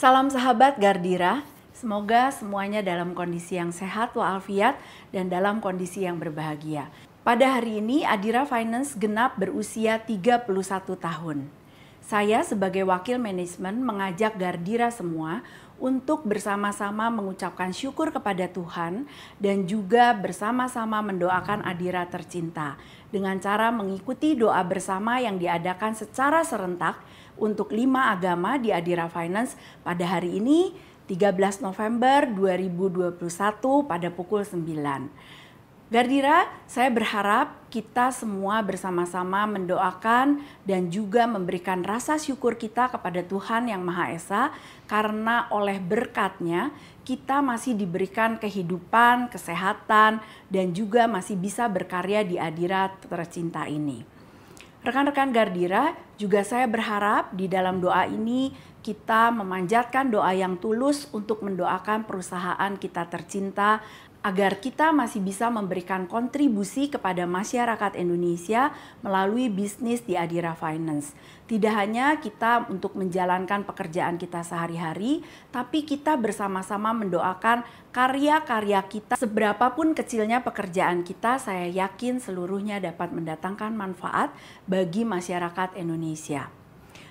Salam sahabat Gardira, semoga semuanya dalam kondisi yang sehat walafiat dan dalam kondisi yang berbahagia. Pada hari ini Adira Finance genap berusia 31 tahun. Saya sebagai wakil manajemen mengajak Gardira semua untuk bersama-sama mengucapkan syukur kepada Tuhan dan juga bersama-sama mendoakan Adira tercinta dengan cara mengikuti doa bersama yang diadakan secara serentak untuk lima agama di Adira Finance pada hari ini 13 November 2021 pada pukul 9. Gardira, saya berharap kita semua bersama-sama mendoakan dan juga memberikan rasa syukur kita kepada Tuhan Yang Maha Esa karena oleh berkatnya kita masih diberikan kehidupan, kesehatan, dan juga masih bisa berkarya di Adira tercinta ini. Rekan-rekan Gardira, juga saya berharap di dalam doa ini kita memanjatkan doa yang tulus untuk mendoakan perusahaan kita tercinta agar kita masih bisa memberikan kontribusi kepada masyarakat Indonesia melalui bisnis di Adira Finance. Tidak hanya kita untuk menjalankan pekerjaan kita sehari-hari, tapi kita bersama-sama mendoakan karya-karya kita. Seberapapun kecilnya pekerjaan kita, saya yakin seluruhnya dapat mendatangkan manfaat bagi masyarakat Indonesia.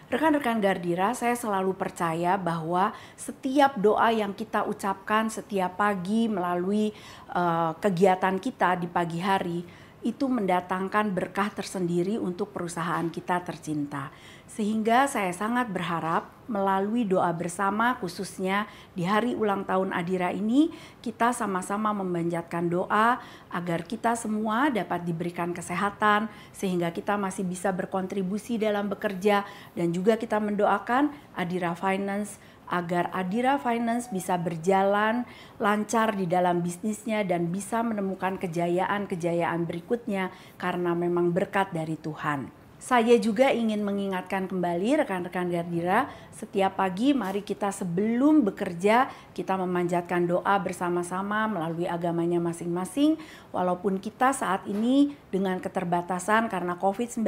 Rekan-rekan Gardira, saya selalu percaya bahwa setiap doa yang kita ucapkan setiap pagi melalui uh, kegiatan kita di pagi hari itu mendatangkan berkah tersendiri untuk perusahaan kita tercinta. Sehingga saya sangat berharap melalui doa bersama khususnya di hari ulang tahun Adira ini kita sama-sama memanjatkan doa agar kita semua dapat diberikan kesehatan sehingga kita masih bisa berkontribusi dalam bekerja dan juga kita mendoakan Adira Finance agar Adira Finance bisa berjalan lancar di dalam bisnisnya dan bisa menemukan kejayaan-kejayaan berikutnya karena memang berkat dari Tuhan. Saya juga ingin mengingatkan kembali rekan-rekan Gardira, setiap pagi mari kita sebelum bekerja kita memanjatkan doa bersama-sama melalui agamanya masing-masing. Walaupun kita saat ini dengan keterbatasan karena COVID-19,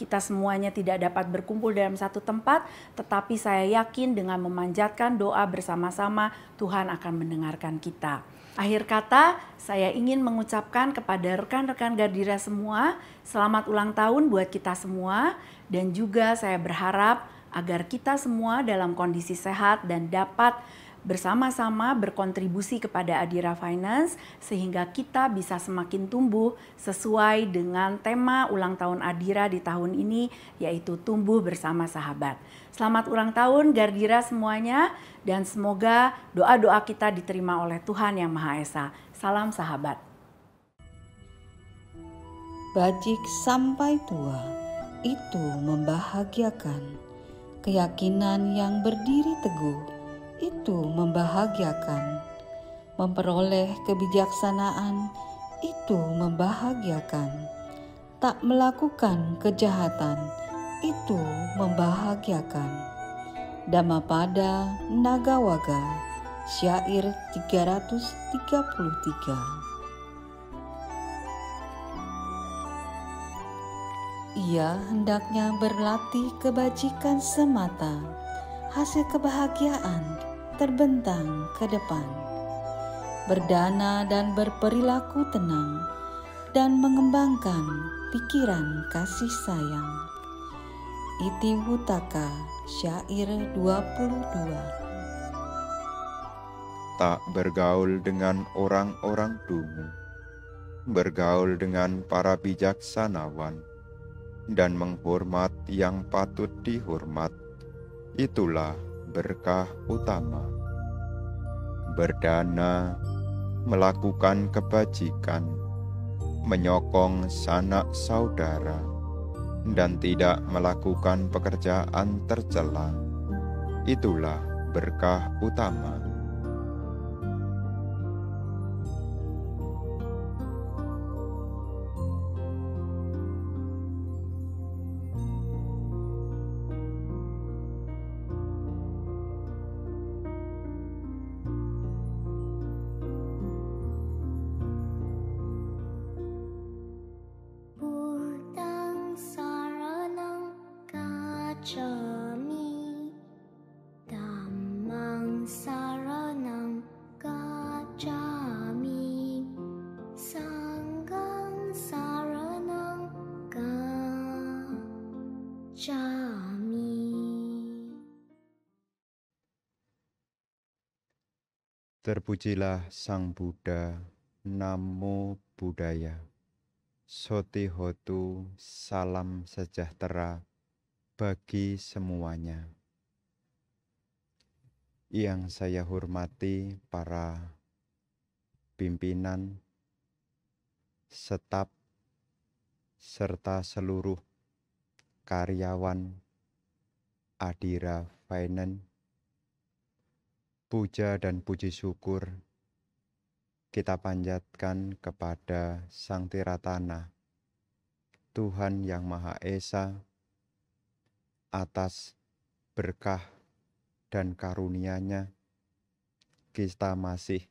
kita semuanya tidak dapat berkumpul dalam satu tempat, tetapi saya yakin dengan memanjatkan doa bersama-sama Tuhan akan mendengarkan kita. Akhir kata, saya ingin mengucapkan kepada rekan-rekan Gardira semua, selamat ulang tahun buat kita semua dan juga saya berharap agar kita semua dalam kondisi sehat dan dapat bersama-sama berkontribusi kepada Adira Finance sehingga kita bisa semakin tumbuh sesuai dengan tema ulang tahun Adira di tahun ini yaitu tumbuh bersama sahabat. Selamat ulang tahun Gardira semuanya dan semoga doa-doa kita diterima oleh Tuhan Yang Maha Esa. Salam sahabat. Bajik sampai tua itu membahagiakan. Keyakinan yang berdiri teguh itu membahagiakan. Memperoleh kebijaksanaan itu membahagiakan. Tak melakukan kejahatan itu membahagiakan. Dhammapada Nagawaga, syair 333. Ia hendaknya berlatih kebajikan semata. Hasil kebahagiaan terbentang ke depan. Berdana dan berperilaku tenang dan mengembangkan pikiran kasih sayang. Iti Wutaka, syair 22. Tak bergaul dengan orang-orang dungu, bergaul dengan para bijaksanawan, dan menghormat yang patut dihormat, itulah berkah utama. Berdana, melakukan kebajikan, menyokong sanak saudara, dan tidak melakukan pekerjaan tercela. Itulah berkah utama. Terpujilah Sang Buddha, Namo Buddhaya. Hotu, salam sejahtera bagi semuanya. Yang saya hormati para pimpinan, setap serta seluruh karyawan Adira Finance puja dan puji syukur kita panjatkan kepada Sang Tiratana, Tuhan Yang Maha Esa, atas berkah dan karunia-Nya, kita masih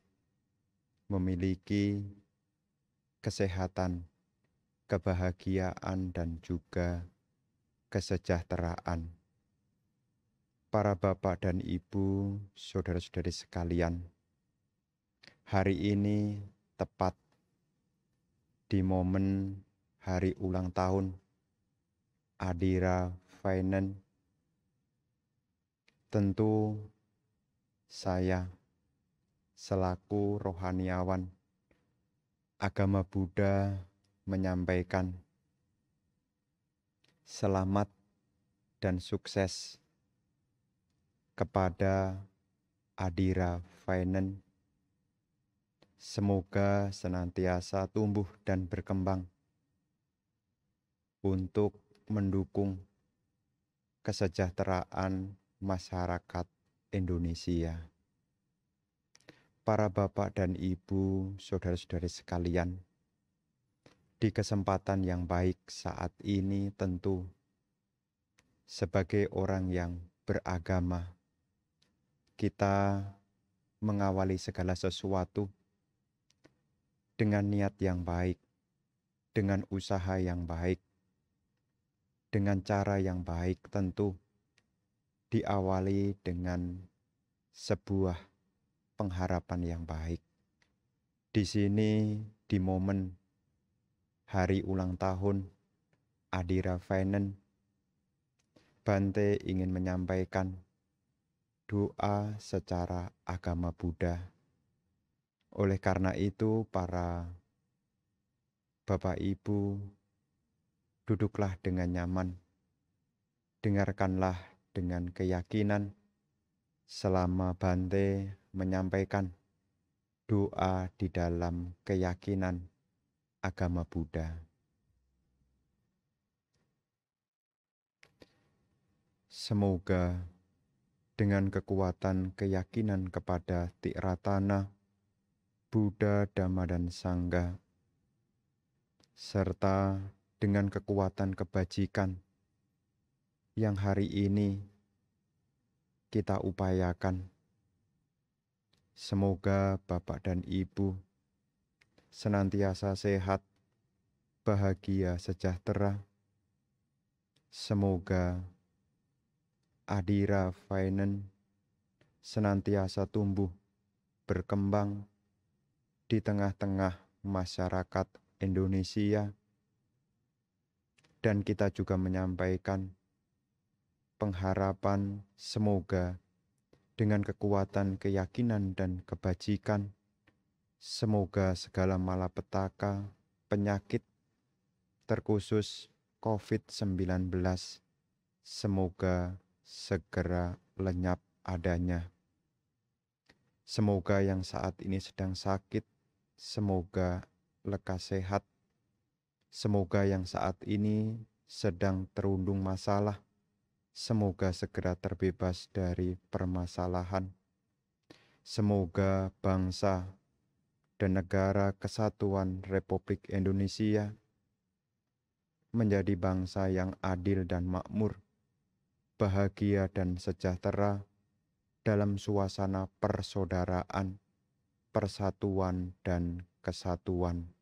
memiliki kesehatan, kebahagiaan, dan juga kesejahteraan para bapak dan ibu, saudara-saudari sekalian, hari ini tepat di momen hari ulang tahun Adira Finance. Tentu saya selaku rohaniawan agama Buddha menyampaikan selamat dan sukses kepada Adira Finance. Semoga senantiasa tumbuh dan berkembang untuk mendukung kesejahteraan masyarakat Indonesia. Para bapak dan ibu, saudara-saudari sekalian, di kesempatan yang baik saat ini tentu sebagai orang yang beragama kita mengawali segala sesuatu dengan niat yang baik, dengan usaha yang baik, dengan cara yang baik tentu diawali dengan sebuah pengharapan yang baik. Di sini di momen hari ulang tahun Adira Finance Bante ingin menyampaikan doa secara agama Buddha. Oleh karena itu, para Bapak Ibu, duduklah dengan nyaman. Dengarkanlah dengan keyakinan selama Bante menyampaikan doa di dalam keyakinan agama Buddha. Semoga dengan kekuatan keyakinan kepada Tiratana, Buddha, Dhamma, dan Sangga, serta dengan kekuatan kebajikan yang hari ini kita upayakan. Semoga Bapak dan Ibu senantiasa sehat, bahagia, sejahtera. Semoga Adira Fainen senantiasa tumbuh, berkembang di tengah-tengah masyarakat Indonesia. Dan kita juga menyampaikan pengharapan semoga dengan kekuatan keyakinan dan kebajikan, semoga segala malapetaka, penyakit, terkhusus COVID-19, semoga segera lenyap adanya. Semoga yang saat ini sedang sakit, semoga lekas sehat. Semoga yang saat ini sedang terundung masalah, semoga segera terbebas dari permasalahan. Semoga bangsa dan negara kesatuan Republik Indonesia menjadi bangsa yang adil dan makmur bahagia dan sejahtera dalam suasana persaudaraan, persatuan, dan kesatuan.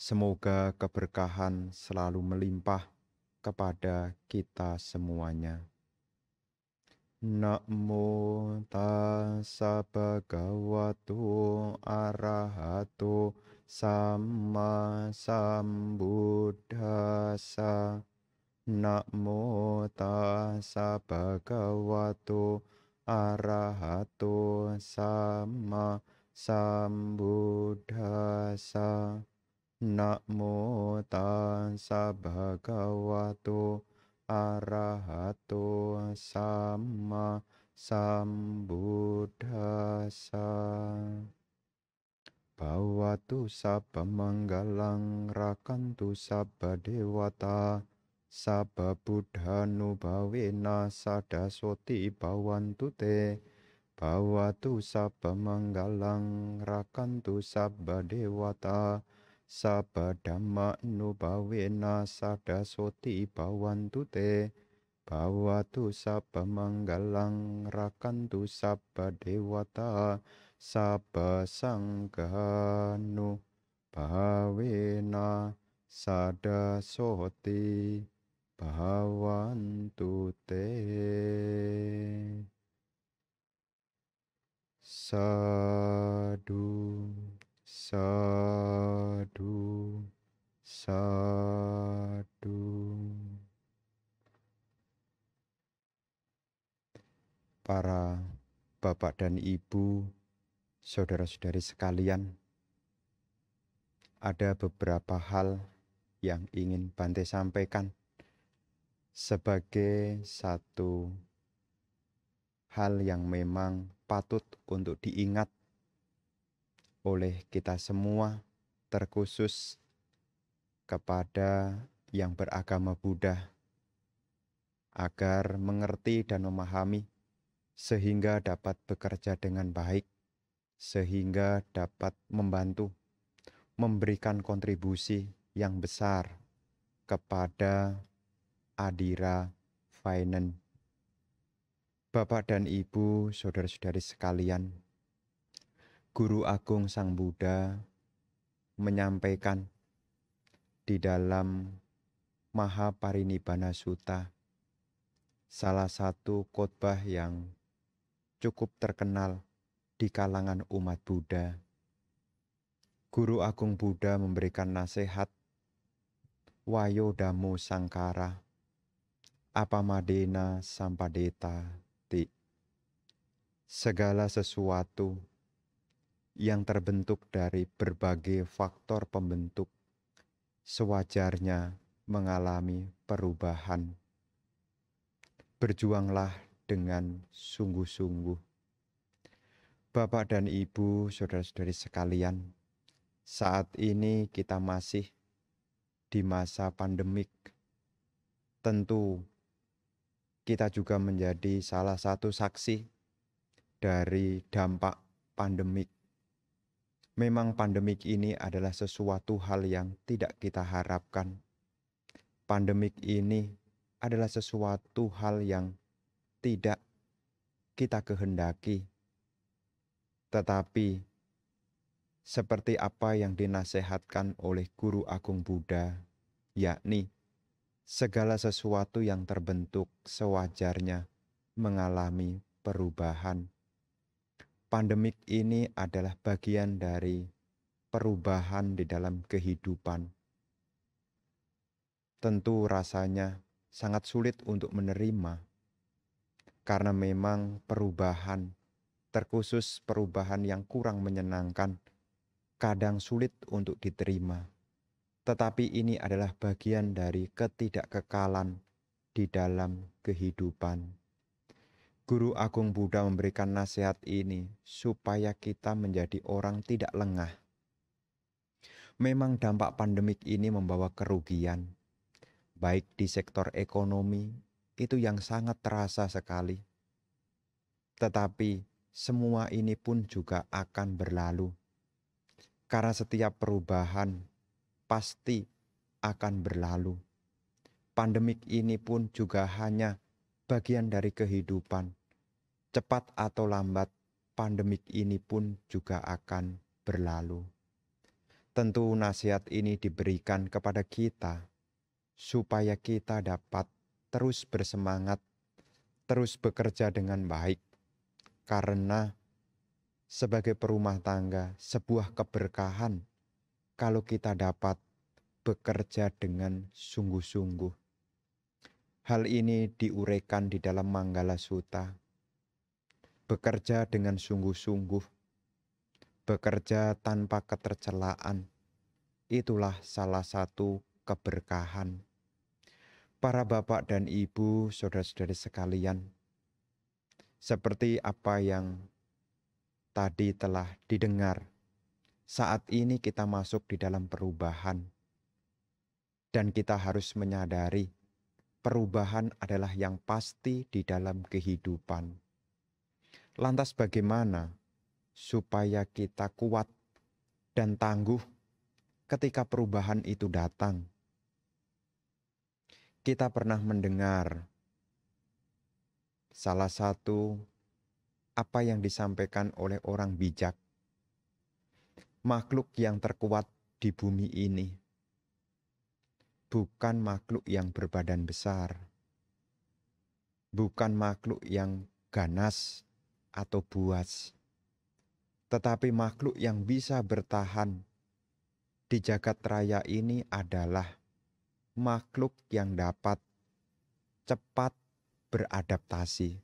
Semoga keberkahan selalu melimpah kepada kita semuanya. Namo tassa bhagavato arahato sama sambuddhasa Namo tassa bhagavato arahato sama sambuddhasa Namo tassa bhagavato arahato sama sambuddhasa Bawatu sabba manggalang rakantu sabba dewata sababudhanubhavena sadasoti bhavantu te bhavatu sabamanggalang rakantu sabadewata sada soti sadasoti bhavantu te bhavatu sabamanggalang rakantu sabadewata sabasangganu Sada sadasoti bhavantu te sadu sadu sadu para bapak dan ibu saudara-saudari sekalian ada beberapa hal yang ingin Bante sampaikan sebagai satu hal yang memang patut untuk diingat oleh kita semua, terkhusus kepada yang beragama Buddha, agar mengerti dan memahami, sehingga dapat bekerja dengan baik, sehingga dapat membantu memberikan kontribusi yang besar kepada Adira Finan, Bapak dan Ibu, saudara-saudari sekalian, Guru Agung Sang Buddha menyampaikan di dalam Maha Parinibbana Sutta salah satu khotbah yang cukup terkenal di kalangan umat Buddha. Guru Agung Buddha memberikan nasihat Damo Sangkara apamadena sampadeta ti. Segala sesuatu yang terbentuk dari berbagai faktor pembentuk sewajarnya mengalami perubahan. Berjuanglah dengan sungguh-sungguh. Bapak dan Ibu, saudara-saudari sekalian, saat ini kita masih di masa pandemik. Tentu kita juga menjadi salah satu saksi dari dampak pandemik. Memang pandemik ini adalah sesuatu hal yang tidak kita harapkan. Pandemik ini adalah sesuatu hal yang tidak kita kehendaki. Tetapi seperti apa yang dinasehatkan oleh Guru Agung Buddha, yakni segala sesuatu yang terbentuk sewajarnya mengalami perubahan. Pandemik ini adalah bagian dari perubahan di dalam kehidupan. Tentu rasanya sangat sulit untuk menerima, karena memang perubahan, terkhusus perubahan yang kurang menyenangkan, kadang sulit untuk diterima tetapi ini adalah bagian dari ketidakkekalan di dalam kehidupan. Guru Agung Buddha memberikan nasihat ini supaya kita menjadi orang tidak lengah. Memang dampak pandemik ini membawa kerugian, baik di sektor ekonomi, itu yang sangat terasa sekali. Tetapi semua ini pun juga akan berlalu. Karena setiap perubahan pasti akan berlalu. Pandemik ini pun juga hanya bagian dari kehidupan. Cepat atau lambat, pandemik ini pun juga akan berlalu. Tentu nasihat ini diberikan kepada kita supaya kita dapat terus bersemangat, terus bekerja dengan baik. Karena sebagai perumah tangga, sebuah keberkahan kalau kita dapat bekerja dengan sungguh-sungguh. Hal ini diurekan di dalam Manggala Suta. Bekerja dengan sungguh-sungguh, bekerja tanpa ketercelaan, itulah salah satu keberkahan. Para bapak dan ibu, saudara-saudari sekalian, seperti apa yang tadi telah didengar saat ini kita masuk di dalam perubahan, dan kita harus menyadari perubahan adalah yang pasti di dalam kehidupan. Lantas, bagaimana supaya kita kuat dan tangguh ketika perubahan itu datang? Kita pernah mendengar salah satu apa yang disampaikan oleh orang bijak makhluk yang terkuat di bumi ini, bukan makhluk yang berbadan besar, bukan makhluk yang ganas atau buas, tetapi makhluk yang bisa bertahan di jagat raya ini adalah makhluk yang dapat cepat beradaptasi.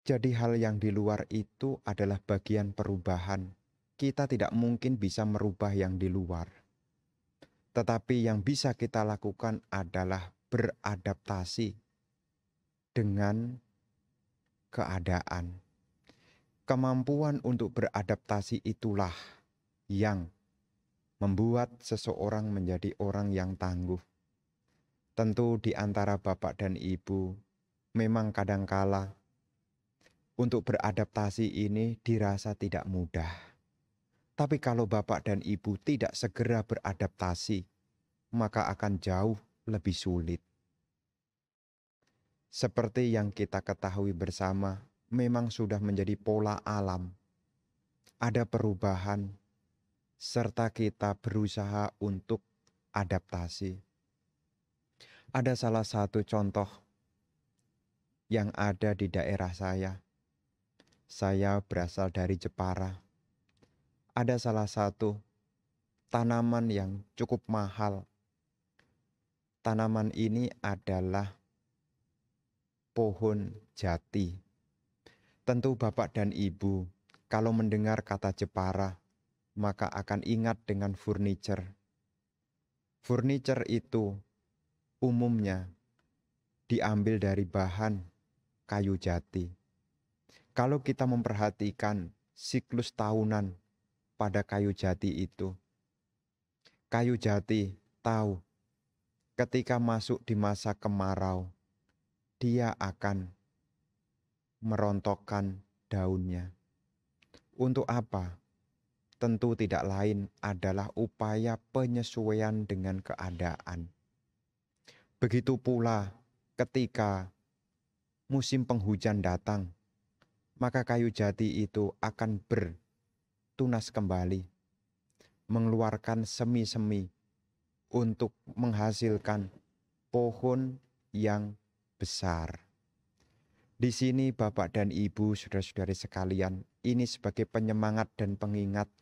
Jadi hal yang di luar itu adalah bagian perubahan. Kita tidak mungkin bisa merubah yang di luar. Tetapi yang bisa kita lakukan adalah beradaptasi dengan keadaan. Kemampuan untuk beradaptasi itulah yang membuat seseorang menjadi orang yang tangguh. Tentu di antara bapak dan ibu memang kadangkala untuk beradaptasi ini dirasa tidak mudah. Tapi kalau bapak dan ibu tidak segera beradaptasi, maka akan jauh lebih sulit. Seperti yang kita ketahui bersama, memang sudah menjadi pola alam. Ada perubahan, serta kita berusaha untuk adaptasi. Ada salah satu contoh yang ada di daerah saya saya berasal dari Jepara. Ada salah satu tanaman yang cukup mahal. Tanaman ini adalah pohon jati. Tentu Bapak dan Ibu kalau mendengar kata Jepara maka akan ingat dengan furniture. Furniture itu umumnya diambil dari bahan kayu jati. Kalau kita memperhatikan siklus tahunan pada kayu jati itu, kayu jati tahu ketika masuk di masa kemarau, dia akan merontokkan daunnya. Untuk apa? Tentu tidak lain adalah upaya penyesuaian dengan keadaan. Begitu pula ketika musim penghujan datang, maka kayu jati itu akan bertunas kembali, mengeluarkan semi-semi untuk menghasilkan pohon yang besar. Di sini Bapak dan Ibu, saudara-saudari sekalian, ini sebagai penyemangat dan pengingat.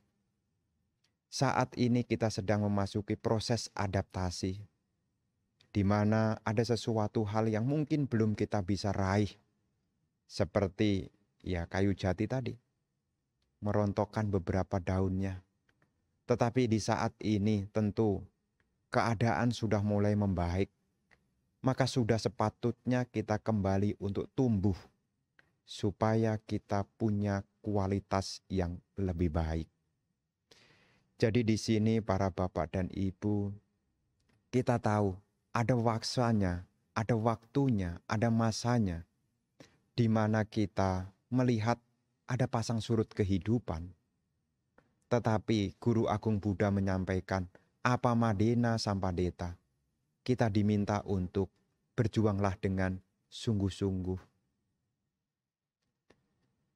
Saat ini kita sedang memasuki proses adaptasi, di mana ada sesuatu hal yang mungkin belum kita bisa raih, seperti ya kayu jati tadi merontokkan beberapa daunnya. Tetapi di saat ini tentu keadaan sudah mulai membaik, maka sudah sepatutnya kita kembali untuk tumbuh supaya kita punya kualitas yang lebih baik. Jadi di sini para bapak dan ibu kita tahu ada waksanya, ada waktunya, ada masanya di mana kita melihat ada pasang surut kehidupan. Tetapi Guru Agung Buddha menyampaikan, apa madena sampadeta, kita diminta untuk berjuanglah dengan sungguh-sungguh.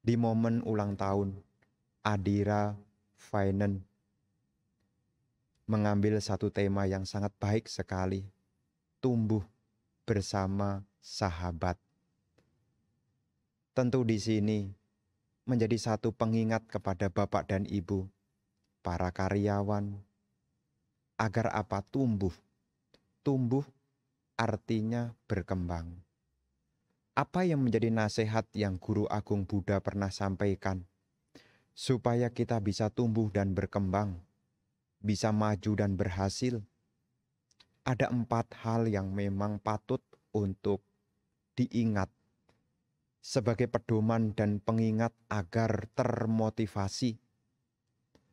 Di momen ulang tahun, Adira Fainan mengambil satu tema yang sangat baik sekali, tumbuh bersama sahabat. Tentu di sini menjadi satu pengingat kepada Bapak dan Ibu, para karyawan, agar apa tumbuh. Tumbuh artinya berkembang. Apa yang menjadi nasihat yang Guru Agung Buddha pernah sampaikan? Supaya kita bisa tumbuh dan berkembang, bisa maju dan berhasil, ada empat hal yang memang patut untuk diingat sebagai pedoman dan pengingat agar termotivasi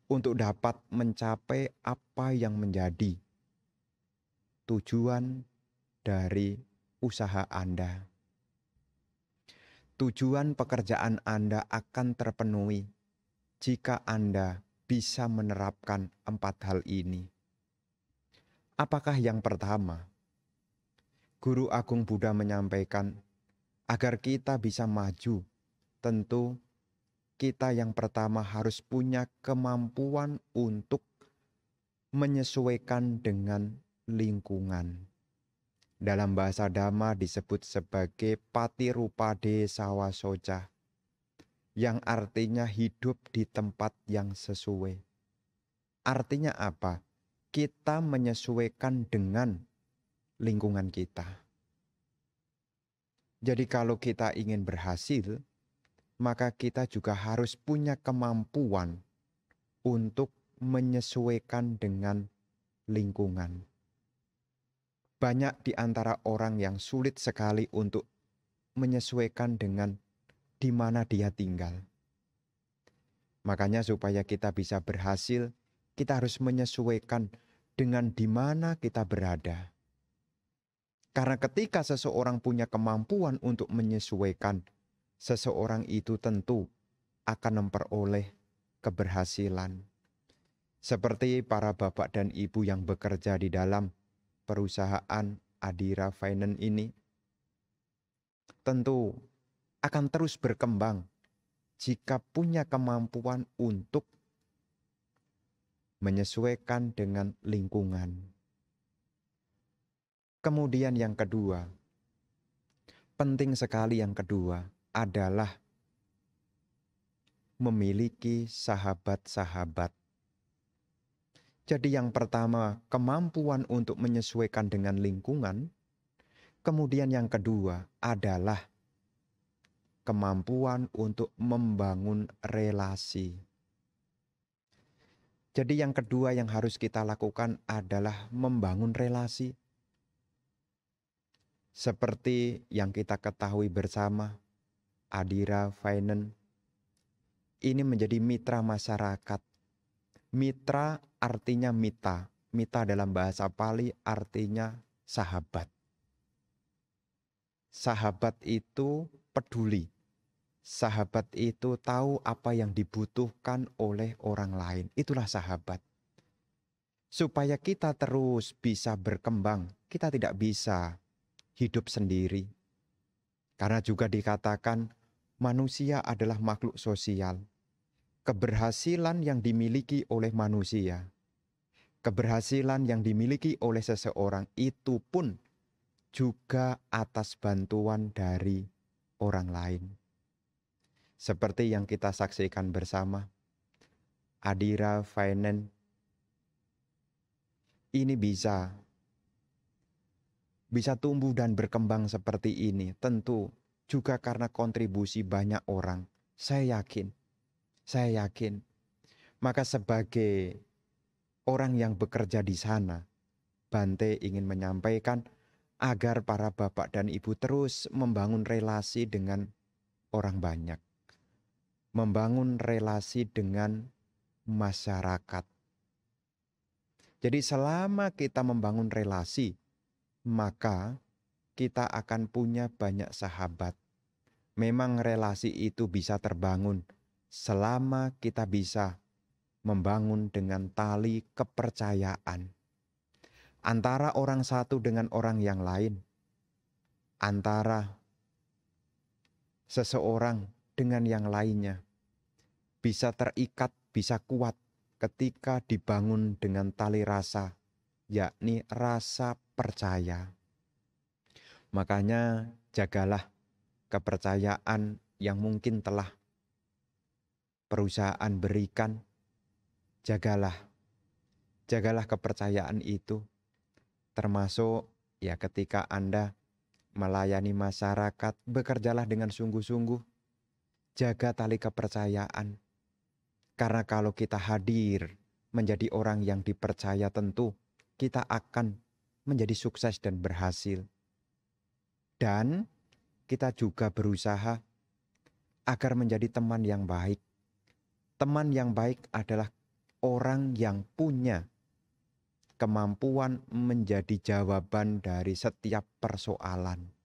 untuk dapat mencapai apa yang menjadi tujuan dari usaha Anda. Tujuan pekerjaan Anda akan terpenuhi jika Anda bisa menerapkan empat hal ini. Apakah yang pertama? Guru Agung Buddha menyampaikan Agar kita bisa maju, tentu kita yang pertama harus punya kemampuan untuk menyesuaikan dengan lingkungan. Dalam bahasa Dhamma disebut sebagai pati rupa desawa soja, yang artinya hidup di tempat yang sesuai. Artinya apa? Kita menyesuaikan dengan lingkungan kita. Jadi kalau kita ingin berhasil, maka kita juga harus punya kemampuan untuk menyesuaikan dengan lingkungan. Banyak di antara orang yang sulit sekali untuk menyesuaikan dengan di mana dia tinggal. Makanya supaya kita bisa berhasil, kita harus menyesuaikan dengan di mana kita berada. Karena ketika seseorang punya kemampuan untuk menyesuaikan, seseorang itu tentu akan memperoleh keberhasilan. Seperti para bapak dan ibu yang bekerja di dalam perusahaan Adira Finance ini, tentu akan terus berkembang jika punya kemampuan untuk menyesuaikan dengan lingkungan. Kemudian yang kedua, penting sekali yang kedua adalah memiliki sahabat-sahabat. Jadi yang pertama, kemampuan untuk menyesuaikan dengan lingkungan. Kemudian yang kedua adalah kemampuan untuk membangun relasi. Jadi yang kedua yang harus kita lakukan adalah membangun relasi. Seperti yang kita ketahui bersama, Adira Finance ini menjadi mitra masyarakat. Mitra artinya mita. Mita dalam bahasa Pali artinya sahabat. Sahabat itu peduli. Sahabat itu tahu apa yang dibutuhkan oleh orang lain. Itulah sahabat. Supaya kita terus bisa berkembang, kita tidak bisa hidup sendiri. Karena juga dikatakan manusia adalah makhluk sosial. Keberhasilan yang dimiliki oleh manusia, keberhasilan yang dimiliki oleh seseorang itu pun juga atas bantuan dari orang lain. Seperti yang kita saksikan bersama, Adira Finance ini bisa bisa tumbuh dan berkembang seperti ini tentu juga karena kontribusi banyak orang. Saya yakin. Saya yakin. Maka sebagai orang yang bekerja di sana, Bante ingin menyampaikan agar para bapak dan ibu terus membangun relasi dengan orang banyak. Membangun relasi dengan masyarakat. Jadi selama kita membangun relasi maka kita akan punya banyak sahabat. Memang relasi itu bisa terbangun selama kita bisa membangun dengan tali kepercayaan antara orang satu dengan orang yang lain, antara seseorang dengan yang lainnya, bisa terikat, bisa kuat ketika dibangun dengan tali rasa yakni rasa percaya. Makanya jagalah kepercayaan yang mungkin telah perusahaan berikan. Jagalah. Jagalah kepercayaan itu. Termasuk ya ketika Anda melayani masyarakat, bekerjalah dengan sungguh-sungguh. Jaga tali kepercayaan. Karena kalau kita hadir menjadi orang yang dipercaya tentu kita akan menjadi sukses dan berhasil. Dan kita juga berusaha agar menjadi teman yang baik. Teman yang baik adalah orang yang punya kemampuan menjadi jawaban dari setiap persoalan.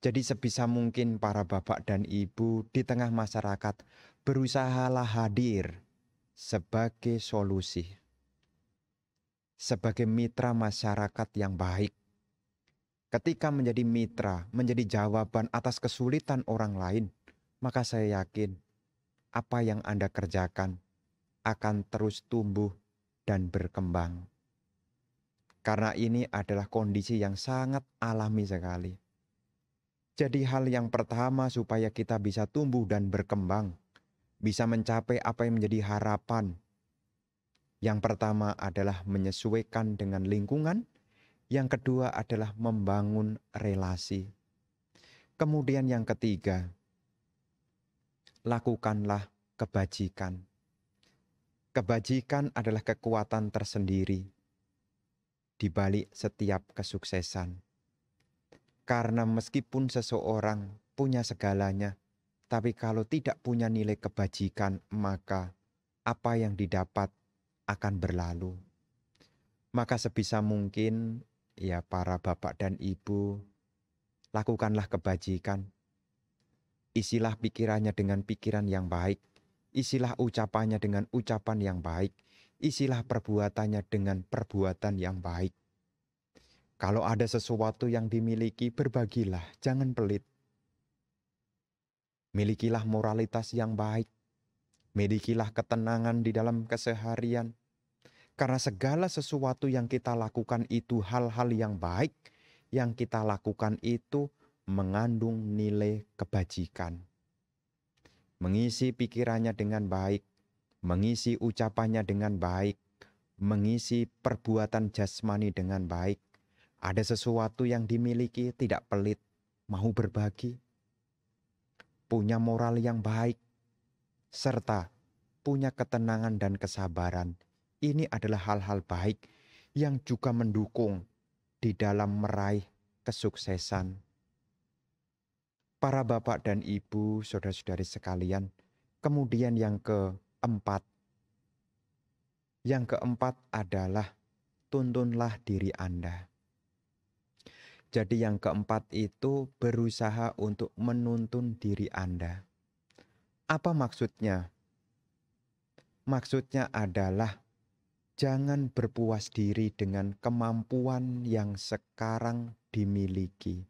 Jadi sebisa mungkin para bapak dan ibu di tengah masyarakat berusahalah hadir sebagai solusi sebagai mitra masyarakat yang baik. Ketika menjadi mitra, menjadi jawaban atas kesulitan orang lain, maka saya yakin apa yang Anda kerjakan akan terus tumbuh dan berkembang. Karena ini adalah kondisi yang sangat alami sekali. Jadi hal yang pertama supaya kita bisa tumbuh dan berkembang, bisa mencapai apa yang menjadi harapan yang pertama adalah menyesuaikan dengan lingkungan, yang kedua adalah membangun relasi. Kemudian yang ketiga, lakukanlah kebajikan. Kebajikan adalah kekuatan tersendiri di balik setiap kesuksesan. Karena meskipun seseorang punya segalanya, tapi kalau tidak punya nilai kebajikan, maka apa yang didapat akan berlalu. Maka sebisa mungkin ya para bapak dan ibu lakukanlah kebajikan. Isilah pikirannya dengan pikiran yang baik, isilah ucapannya dengan ucapan yang baik, isilah perbuatannya dengan perbuatan yang baik. Kalau ada sesuatu yang dimiliki, berbagilah, jangan pelit. Milikilah moralitas yang baik, milikilah ketenangan di dalam keseharian, karena segala sesuatu yang kita lakukan itu hal-hal yang baik, yang kita lakukan itu mengandung nilai kebajikan. Mengisi pikirannya dengan baik, mengisi ucapannya dengan baik, mengisi perbuatan jasmani dengan baik. Ada sesuatu yang dimiliki tidak pelit, mau berbagi, punya moral yang baik, serta punya ketenangan dan kesabaran ini adalah hal-hal baik yang juga mendukung di dalam meraih kesuksesan. Para bapak dan ibu, saudara-saudari sekalian, kemudian yang keempat, yang keempat adalah tuntunlah diri Anda. Jadi, yang keempat itu berusaha untuk menuntun diri Anda. Apa maksudnya? Maksudnya adalah jangan berpuas diri dengan kemampuan yang sekarang dimiliki.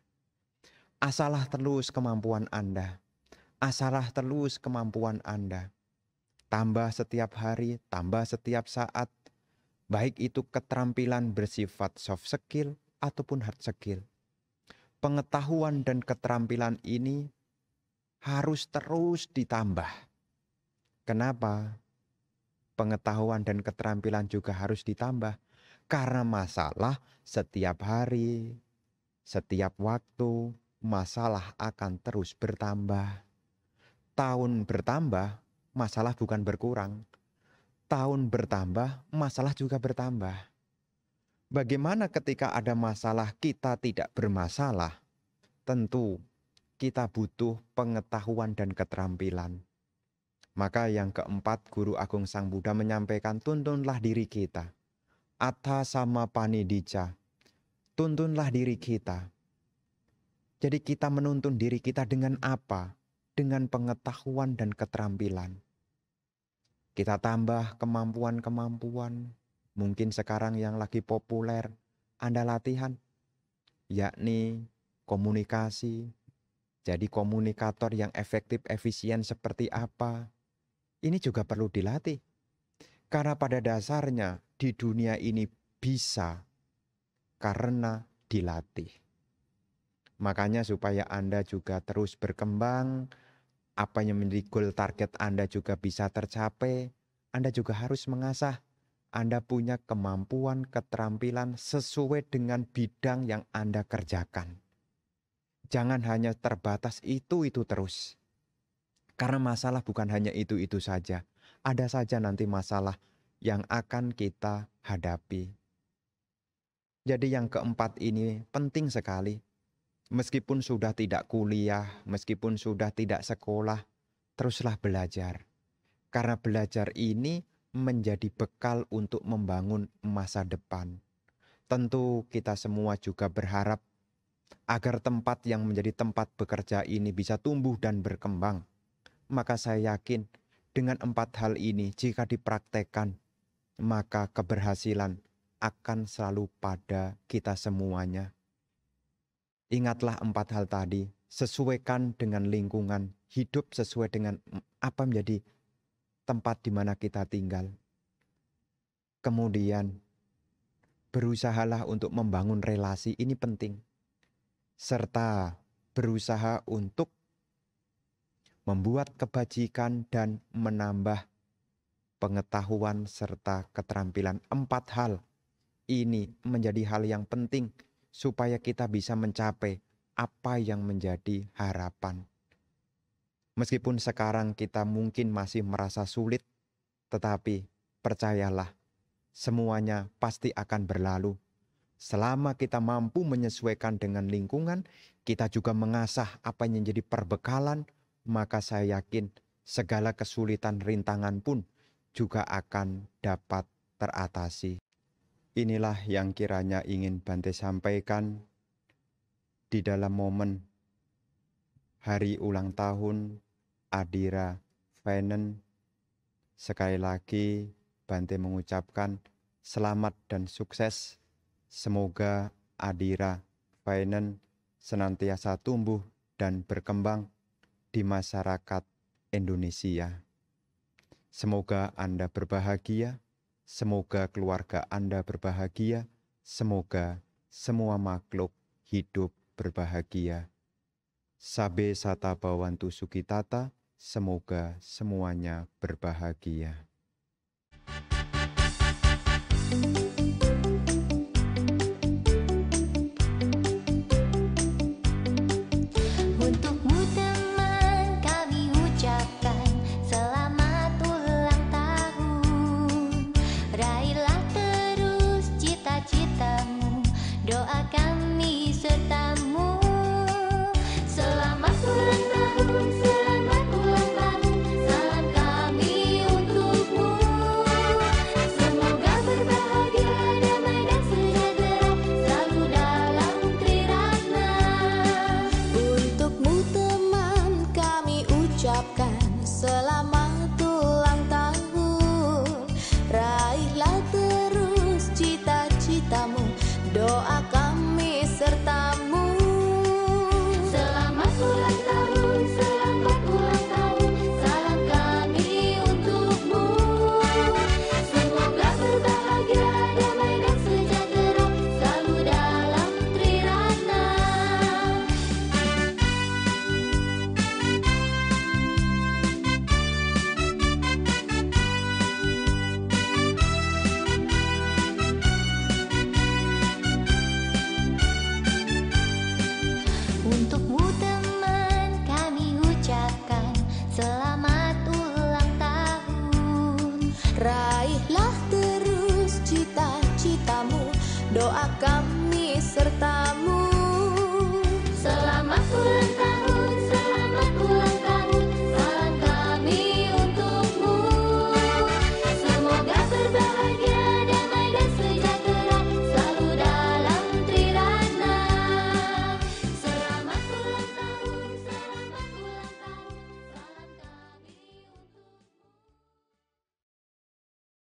Asalah terus kemampuan Anda. Asalah terus kemampuan Anda. Tambah setiap hari, tambah setiap saat. Baik itu keterampilan bersifat soft skill ataupun hard skill. Pengetahuan dan keterampilan ini harus terus ditambah. Kenapa? pengetahuan dan keterampilan juga harus ditambah. Karena masalah setiap hari, setiap waktu, masalah akan terus bertambah. Tahun bertambah, masalah bukan berkurang. Tahun bertambah, masalah juga bertambah. Bagaimana ketika ada masalah kita tidak bermasalah? Tentu kita butuh pengetahuan dan keterampilan. Maka yang keempat Guru Agung Sang Buddha menyampaikan tuntunlah diri kita. Atta sama panidica. Tuntunlah diri kita. Jadi kita menuntun diri kita dengan apa? Dengan pengetahuan dan keterampilan. Kita tambah kemampuan-kemampuan. Mungkin sekarang yang lagi populer, Anda latihan, yakni komunikasi. Jadi komunikator yang efektif, efisien seperti apa? ini juga perlu dilatih. Karena pada dasarnya di dunia ini bisa karena dilatih. Makanya supaya Anda juga terus berkembang, apa yang menjadi goal target Anda juga bisa tercapai, Anda juga harus mengasah. Anda punya kemampuan, keterampilan sesuai dengan bidang yang Anda kerjakan. Jangan hanya terbatas itu-itu terus. Karena masalah bukan hanya itu-itu saja. Ada saja nanti masalah yang akan kita hadapi. Jadi yang keempat ini penting sekali. Meskipun sudah tidak kuliah, meskipun sudah tidak sekolah, teruslah belajar. Karena belajar ini menjadi bekal untuk membangun masa depan. Tentu kita semua juga berharap agar tempat yang menjadi tempat bekerja ini bisa tumbuh dan berkembang maka saya yakin dengan empat hal ini jika dipraktekkan maka keberhasilan akan selalu pada kita semuanya. Ingatlah empat hal tadi, sesuaikan dengan lingkungan, hidup sesuai dengan apa menjadi tempat di mana kita tinggal. Kemudian, berusahalah untuk membangun relasi, ini penting. Serta berusaha untuk membuat kebajikan dan menambah pengetahuan serta keterampilan. Empat hal ini menjadi hal yang penting supaya kita bisa mencapai apa yang menjadi harapan. Meskipun sekarang kita mungkin masih merasa sulit, tetapi percayalah, semuanya pasti akan berlalu. Selama kita mampu menyesuaikan dengan lingkungan, kita juga mengasah apa yang jadi perbekalan maka saya yakin segala kesulitan rintangan pun juga akan dapat teratasi. Inilah yang kiranya ingin Bante sampaikan di dalam momen hari ulang tahun Adira Venen. Sekali lagi Bante mengucapkan selamat dan sukses. Semoga Adira Venen senantiasa tumbuh dan berkembang di masyarakat Indonesia. Semoga Anda berbahagia, semoga keluarga Anda berbahagia, semoga semua makhluk hidup berbahagia. Sabe sata bawantu sukitata, semoga semuanya berbahagia. thank you